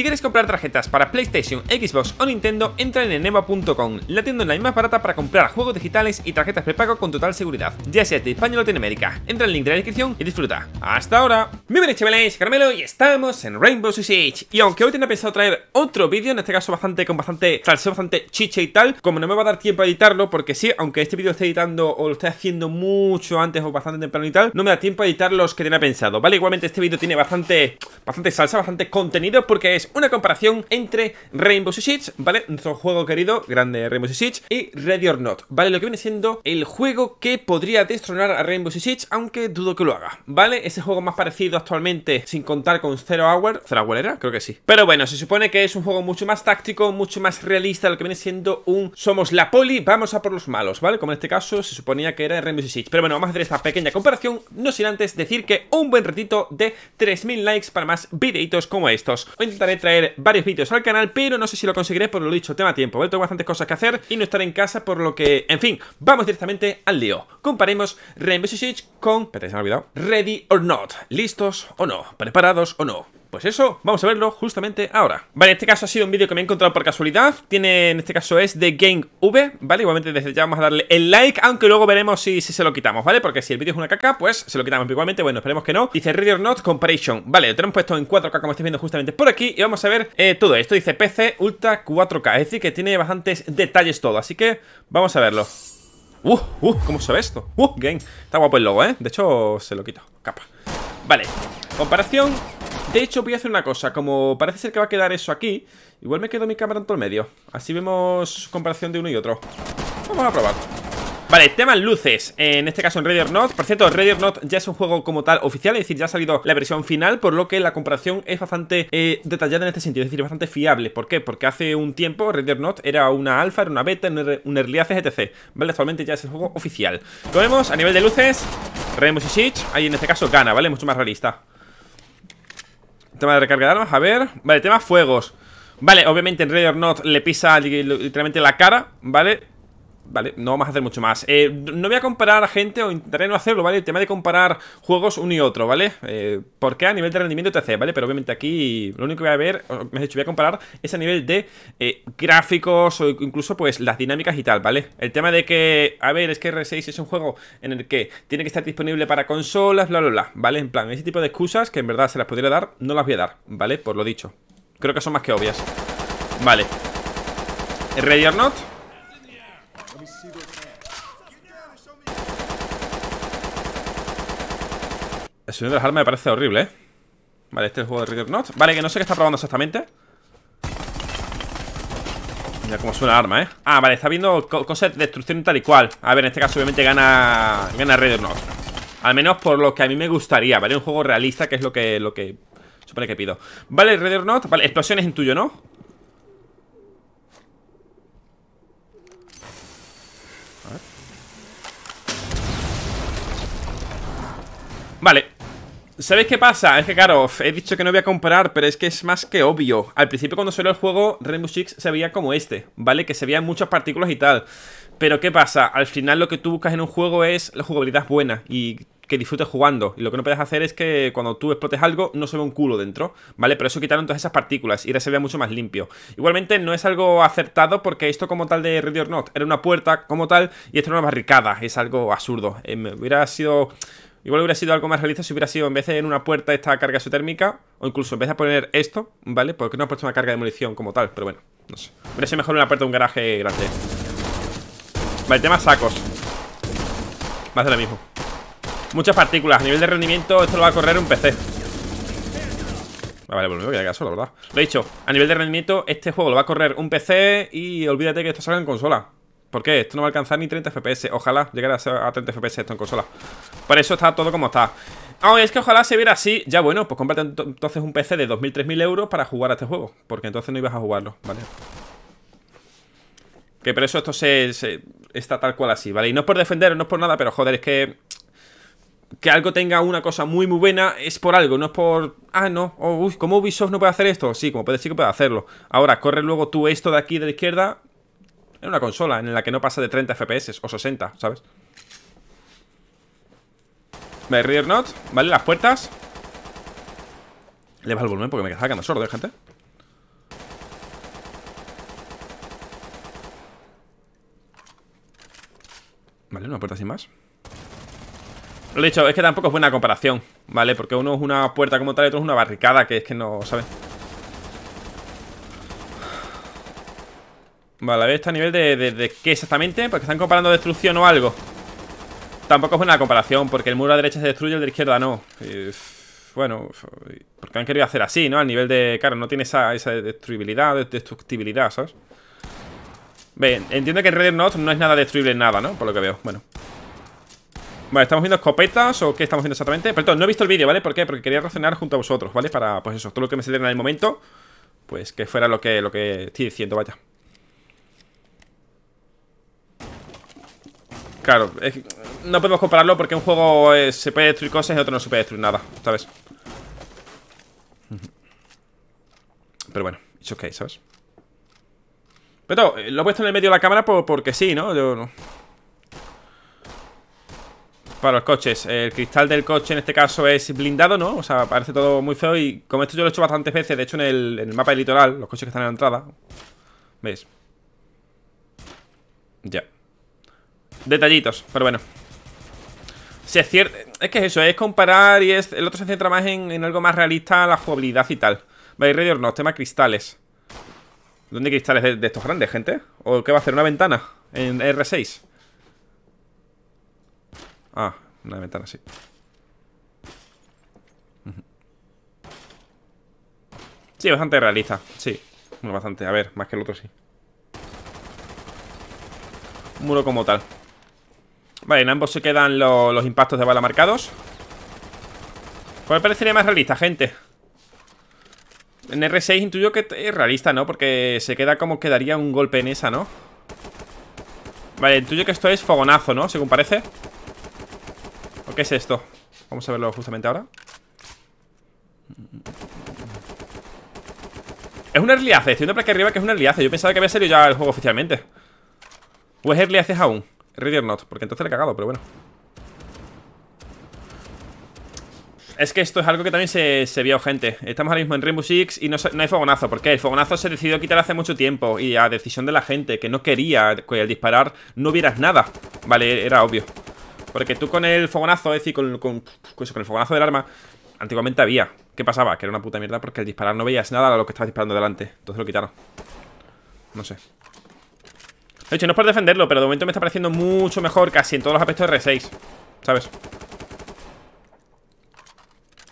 Si quieres comprar tarjetas para PlayStation, Xbox o Nintendo, entra en Enema.com, la tienda online más barata para comprar juegos digitales y tarjetas prepago con total seguridad, ya sea de España o Latinoamérica. Entra en el link de la descripción y disfruta. ¡Hasta ahora! Muy bien, chavales, Carmelo, y estamos en Rainbow Six Y aunque hoy tenía pensado traer otro vídeo, en este caso bastante con bastante salseo, bastante chiche y tal, como no me va a dar tiempo a editarlo, porque sí, aunque este vídeo lo esté editando o lo esté haciendo mucho antes o bastante temprano y tal, no me da tiempo a editar los que tenía pensado, ¿vale? Igualmente este vídeo tiene bastante, bastante salsa, bastante contenido, porque es una comparación entre Rainbow Six Siege, ¿vale? Nuestro juego querido, grande Rainbow Six Siege, y Ready or Not, ¿vale? Lo que viene siendo el juego que podría destronar a Rainbow Six Siege, aunque dudo que lo haga, ¿vale? Ese juego más parecido actualmente, sin contar con Zero Hour, ¿Zero Hour era? Creo que sí. Pero bueno, se supone que es un juego mucho más táctico, mucho más realista, lo que viene siendo un somos la poli, vamos a por los malos, ¿vale? Como en este caso se suponía que era Rainbow Six Siege. Pero bueno, vamos a hacer esta pequeña comparación, no sin antes decir que un buen ratito de 3.000 likes para más videitos como estos. Hoy intentaré traer varios vídeos al canal, pero no sé si lo conseguiré por lo dicho, tema tiempo, Tengo bastantes cosas que hacer y no estar en casa, por lo que, en fin, vamos directamente al lío. Comparemos Rainbow con, se me ha olvidado, Ready or Not, listos o no, preparados o no. Pues eso, vamos a verlo justamente ahora Vale, en este caso ha sido un vídeo que me he encontrado por casualidad Tiene, en este caso es de Game V Vale, igualmente desde ya vamos a darle el like Aunque luego veremos si, se lo quitamos, ¿vale? Porque si el vídeo es una caca, pues se lo quitamos Igualmente, bueno, esperemos que no Dice reader Not Comparison Vale, lo tenemos puesto en 4K como estáis viendo justamente por aquí Y vamos a ver eh, todo esto Dice PC Ultra 4K Es decir, que tiene bastantes detalles todo Así que vamos a verlo Uh, uh, ¿cómo se ve esto? Uh, game Está guapo el logo, ¿eh? De hecho, se lo quito Capa Vale, comparación de hecho, voy a hacer una cosa. Como parece ser que va a quedar eso aquí, igual me quedo mi cámara en todo el medio. Así vemos comparación de uno y otro. Vamos a probar. Vale, tema luces, en este caso en Ready or Not Por cierto, Ready or Not ya es un juego como tal oficial Es decir, ya ha salido la versión final Por lo que la comparación es bastante eh, detallada en este sentido Es decir, bastante fiable ¿Por qué? Porque hace un tiempo Ready or Not era una alfa, era una beta, un early access, etc Vale, actualmente ya es el juego oficial Lo vemos a nivel de luces Remus y ahí en este caso gana, ¿vale? Mucho más realista Tema de recarga de armas, a ver Vale, tema fuegos Vale, obviamente en Raider or Not le pisa literalmente la cara, ¿vale? ¿vale? No vamos a hacer mucho más. Eh, no voy a comparar a gente, o intentaré no hacerlo, ¿vale? El tema de comparar juegos uno y otro, ¿vale? Eh, porque a nivel de rendimiento te hace, ¿vale? Pero obviamente aquí lo único que voy a ver, me has dicho, voy a comparar es a nivel de eh, gráficos o incluso pues las dinámicas y tal, ¿vale? El tema de que, a ver, es que R6 es un juego en el que tiene que estar disponible para consolas, bla, bla, bla, ¿vale? En plan, ese tipo de excusas que en verdad se las podría dar, no las voy a dar, ¿vale? Por lo dicho. Creo que son más que obvias. Vale. Ready or not El sonido de las armas me parece horrible, ¿eh? Vale, este es el juego de Raider Not. Vale, que no sé qué está probando exactamente. Mira cómo suena el arma, ¿eh? Ah, vale, está viendo cosas de destrucción tal y cual. A ver, en este caso obviamente gana gana Red Not. Al menos por lo que a mí me gustaría, ¿vale? Un juego realista, que es lo que lo que supone que pido. Vale, Raider Not, vale, explosiones en tuyo, ¿no? Vale ¿Sabéis qué pasa? Es que claro, he dicho que no voy a comparar, pero es que es más que obvio. Al principio cuando salió el juego, Rainbow Six se veía como este, ¿vale? Que se veían muchas partículas y tal. Pero ¿qué pasa? Al final lo que tú buscas en un juego es la jugabilidad buena y que disfrutes jugando. Y lo que no puedes hacer es que cuando tú explotes algo, no se ve un culo dentro, ¿vale? Pero eso quitaron todas esas partículas y ahora se veía mucho más limpio. Igualmente, no es algo acertado porque esto como tal de Red or Not era una puerta como tal y esto era una barricada. Es algo absurdo. Eh, me hubiera sido Igual hubiera sido algo más realista si hubiera sido en vez de en una puerta esta carga isotérmica, o incluso en vez de poner esto, ¿vale? Porque no ha puesto una carga de munición como tal, pero bueno, no sé. Hubiera sido mejor una puerta de un garaje grande. Vale, tema sacos. Va a de lo mismo. Muchas partículas. A nivel de rendimiento, esto lo va a correr un PC. Ah, vale, volvemos. Pues voy a quedar solo, ¿verdad? Lo he dicho, a nivel de rendimiento, este juego lo va a correr un PC y olvídate que esto salga en consola. ¿Por qué? Esto no va a alcanzar ni 30 FPS. Ojalá llegara a 30 FPS esto en consola. Por eso está todo como está. Aunque oh, es que ojalá se viera así. Ya bueno, pues cómprate entonces un PC de 2.000, 3.000 euros para jugar a este juego. Porque entonces no ibas a jugarlo, ¿vale? Que por eso esto se, está tal cual así, ¿vale? Y no es por defender, no es por nada, pero joder, es que... Que algo tenga una cosa muy muy buena es por algo, no es por... Ah, no, oh, uy, ¿cómo Ubisoft no puede hacer esto? Sí, como puede, sí que puede hacerlo. Ahora, corre luego tú esto de aquí de la izquierda en una consola en la que no pasa de 30 FPS o 60, ¿sabes? Me rear not, ¿vale? Las puertas Le va el volumen porque me que quedando sordo, ¿eh, gente? Vale, una puerta sin más Lo dicho, es que tampoco es buena comparación, ¿vale? Porque uno es una puerta como tal y otro es una barricada Que es que no, ¿sabes? Vale, a ver a nivel de, de, qué exactamente Porque están comparando destrucción o algo Tampoco es una comparación Porque el muro a derecha se destruye, el de izquierda no Bueno, porque han querido hacer así, ¿no? Al nivel de... Claro, no tiene esa, esa destruibilidad, destructibilidad, ¿sabes? Bien, entiendo que el Red Not no es nada destruible en nada, ¿no? Por lo que veo, bueno Vale, ¿estamos viendo escopetas o qué estamos viendo exactamente? Perdón, no he visto el vídeo, ¿vale? ¿Por qué? Porque quería razonar junto a vosotros, ¿vale? Para, pues eso, todo lo que me saliera en el momento Pues que fuera lo que, lo que estoy diciendo, vaya Claro, no podemos compararlo porque un juego eh, se puede destruir cosas y otro no se puede destruir nada, ¿sabes? Pero bueno, it's ok, ¿sabes? Pero eh, lo he puesto en el medio de la cámara porque sí, ¿no? Yo no. Para los coches, el cristal del coche en este caso es blindado, ¿no? O sea, parece todo muy feo y como esto yo lo he hecho bastantes veces, de hecho en el, mapa del litoral, los coches que están en la entrada, ¿veis? Ya. Detallitos, pero bueno si es cierto, es que es eso, es comparar y es, el otro se centra más en, algo más realista, la jugabilidad y tal. Vale, Radio no, tema cristales. ¿Dónde hay cristales de, estos grandes, gente? ¿O qué va a hacer? ¿Una ventana? En R6. Ah, una ventana, sí. Sí, bastante realista, sí. bastante, a ver, más que el otro, sí. Un muro como tal. Vale, en ambos se quedan los impactos de bala marcados Pues me parecería más realista, gente En R6 intuyo que es realista, ¿no? Porque se queda como quedaría un golpe en esa, ¿no? Vale, intuyo que esto es fogonazo, ¿no? Según parece ¿O qué es esto? Vamos a verlo justamente ahora Es un early access, estoy viendo por aquí arriba que es un early Yo pensaba que había salido ya el juego oficialmente ¿O es early aún? porque entonces le he cagado, pero bueno es que esto es algo que también se, se, vio, gente. Estamos ahora mismo en Rainbow Six y no, hay fogonazo. ¿Por qué? El fogonazo se decidió quitar hace mucho tiempo y a decisión de la gente, que no quería que al disparar no hubieras nada. Vale, era obvio. Porque tú con el fogonazo, es decir, con, con, con el fogonazo del arma, antiguamente había. ¿Qué pasaba? Que era una puta mierda porque al disparar no veías nada a lo que estabas disparando delante. Entonces lo quitaron. No sé. De hecho, no es por defenderlo, pero de momento me está pareciendo mucho mejor casi en todos los aspectos de R6 ¿Sabes?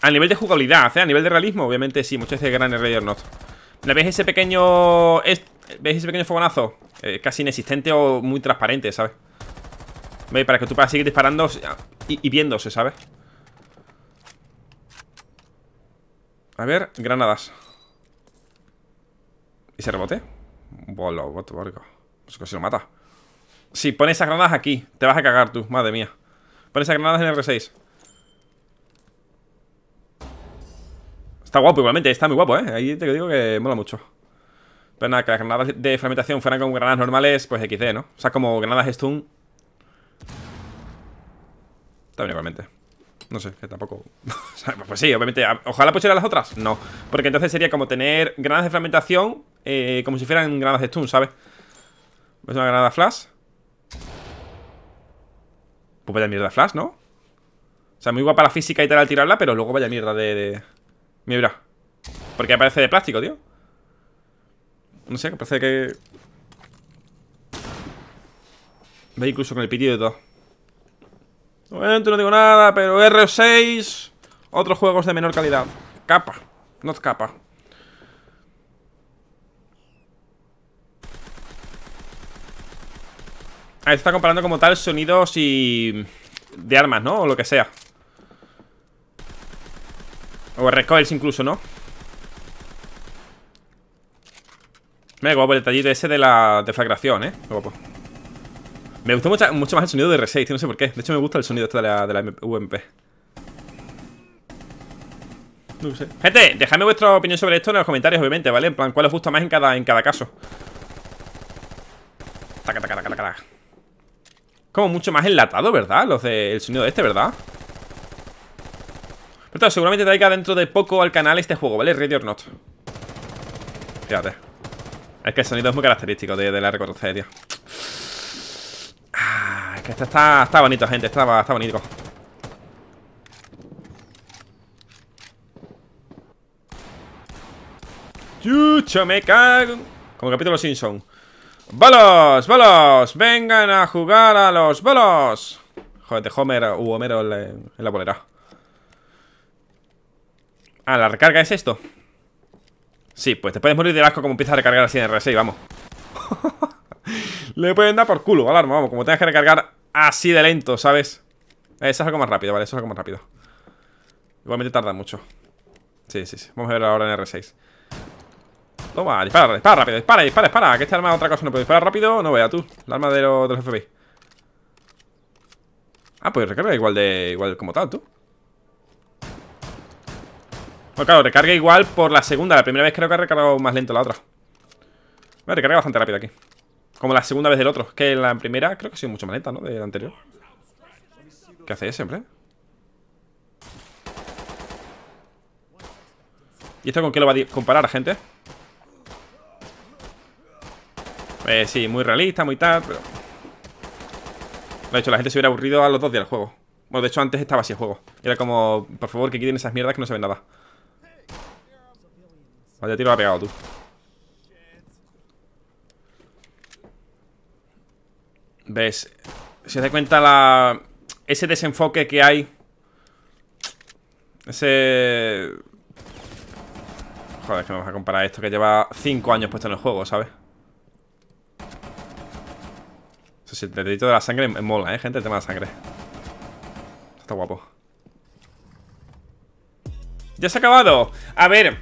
A nivel de jugabilidad, ¿eh? A nivel de realismo, obviamente sí, muchas veces gran no ¿no? ¿Veis ese pequeño... ¿Veis ese pequeño fogonazo? Eh, casi inexistente o muy transparente, ¿sabes? ¿Veis? Para que tú puedas seguir disparando y, viéndose, ¿sabes? A ver, granadas ¿Y se rebote? Bolo, bot, borgo pues si lo mata. Si pones esas granadas aquí, te vas a cagar tú, madre mía. Pon esas granadas en R6. Está guapo igualmente, está muy guapo, ¿eh? Ahí te digo que mola mucho. Pero nada, que las granadas de fragmentación fueran como granadas normales, pues XD, ¿no? O sea, como granadas stun. También igualmente. No sé, que tampoco... pues sí, obviamente. Ojalá pusiera las otras. No. Porque entonces sería como tener granadas de fragmentación eh, como si fueran granadas de stun, ¿sabes? ¿Ves una granada flash? Pues vaya mierda flash, ¿no? O sea, muy guapa la física y tal al tirarla, pero luego vaya mierda de... de... Porque aparece de plástico, tío. No sé, parece que... Ve incluso con el pitido y todo. Bueno, no digo nada, pero R6... Otros juegos de menor calidad. Capa. No capa. Ah, está comparando como tal sonidos y... De armas, ¿no? O lo que sea O recoils incluso, ¿no? Me guapo el detallito ese de la deflagración, ¿eh? Me guapo gustó mucho, mucho, más el sonido de R6, no sé por qué De hecho me gusta el sonido este de la, de la UMP no sé. Gente, dejadme vuestra opinión sobre esto en los comentarios, obviamente, ¿vale? En plan, cuál os gusta más en cada, en cada caso. Taca, taca, como mucho más enlatado, ¿verdad? Los del sonido de este, ¿verdad? Pero todo, seguramente traiga dentro de poco al canal este juego, ¿vale? Ready or Not Fíjate Es que el sonido es muy característico de, la R4C, ah, que este está, está bonito, gente Está, está bonito Chucho, me cago Como capítulo Simpson ¡Bolos! ¡Bolos! ¡Vengan a jugar a los bolos! Joder, Homer u Homero en la, bolera. Ah, ¿la recarga es esto? Sí, pues te puedes morir de asco como empiezas a recargar así en R6, vamos Le pueden dar por culo arma, vamos Como tengas que recargar así de lento, ¿sabes? Eh, eso es algo más rápido, vale, eso es algo más rápido Igualmente tarda mucho Sí, sí, sí, vamos a ver ahora en R6 Toma, oh, dispara, dispara rápido, dispara, dispara, dispara Que esta arma otra cosa no puedo disparar rápido, no vea tú La arma de, los FBI Ah, pues recarga igual de... Igual como tal, tú Bueno, pues claro, recarga igual por la segunda La primera vez creo que ha recargado más lento la otra Me recarga bastante rápido aquí Como la segunda vez del otro Que la primera creo que ha sido mucho más lenta, ¿no? De la anterior ¿Qué hace ese, hombre? ¿Y esto con qué lo va a comparar, gente? Eh, sí, muy realista, muy tal, pero... De hecho, la gente se hubiera aburrido a los dos días del juego. Bueno, de hecho, antes estaba así el juego. Era como, por favor, que quiten esas mierdas que no se ven nada. Vaya tiro la ha pegado, tú. ¿Ves? Si das cuenta la... Ese desenfoque que hay Ese... Joder, es que me vas a comparar esto que lleva 5 años puesto en el juego, ¿sabes? O sea, si el dedito de la sangre mola, ¿eh, gente? tema de sangre. Está guapo. ¡Ya se ha acabado! A ver...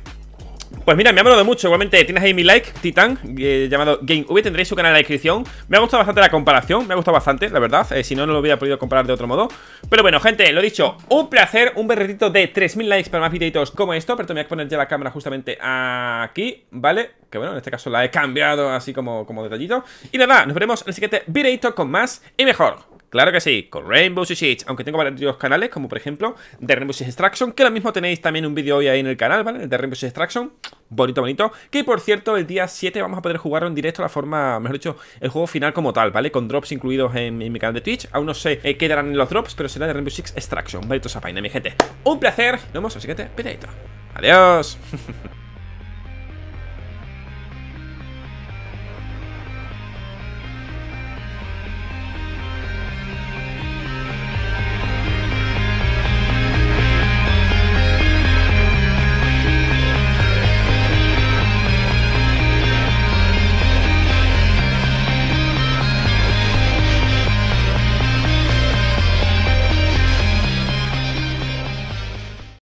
Pues mira, me ha molado mucho. Igualmente, tienes ahí mi like, Titan, eh, llamado GameV. Tendréis su canal en la descripción. Me ha gustado bastante la comparación. Me ha gustado bastante, la verdad. Eh, si no, no lo hubiera podido comparar de otro modo. Pero bueno, gente, lo dicho. Un placer. Un berretito de 3000 likes para más videitos como esto. Pero te voy a poner ya la cámara justamente aquí, ¿vale? Que bueno, en este caso la he cambiado así como, como detallito. Y nada, nos veremos en el siguiente videito con más y mejor. Claro que sí, con Rainbow Six Siege, aunque tengo varios canales, como por ejemplo de Rainbow Six Extraction, que lo mismo tenéis también un vídeo hoy ahí en el canal, ¿vale? El de Rainbow Six Extraction, bonito, bonito. Que por cierto, el día 7 vamos a poder jugarlo en directo, la forma, mejor dicho, el juego final como tal, ¿vale? Con drops incluidos en, mi canal de Twitch. Aún no sé eh, qué darán en los drops, pero será de Rainbow Six Extraction, Bonito esa página, mi gente. Un placer, nos vemos en el siguiente Adiós.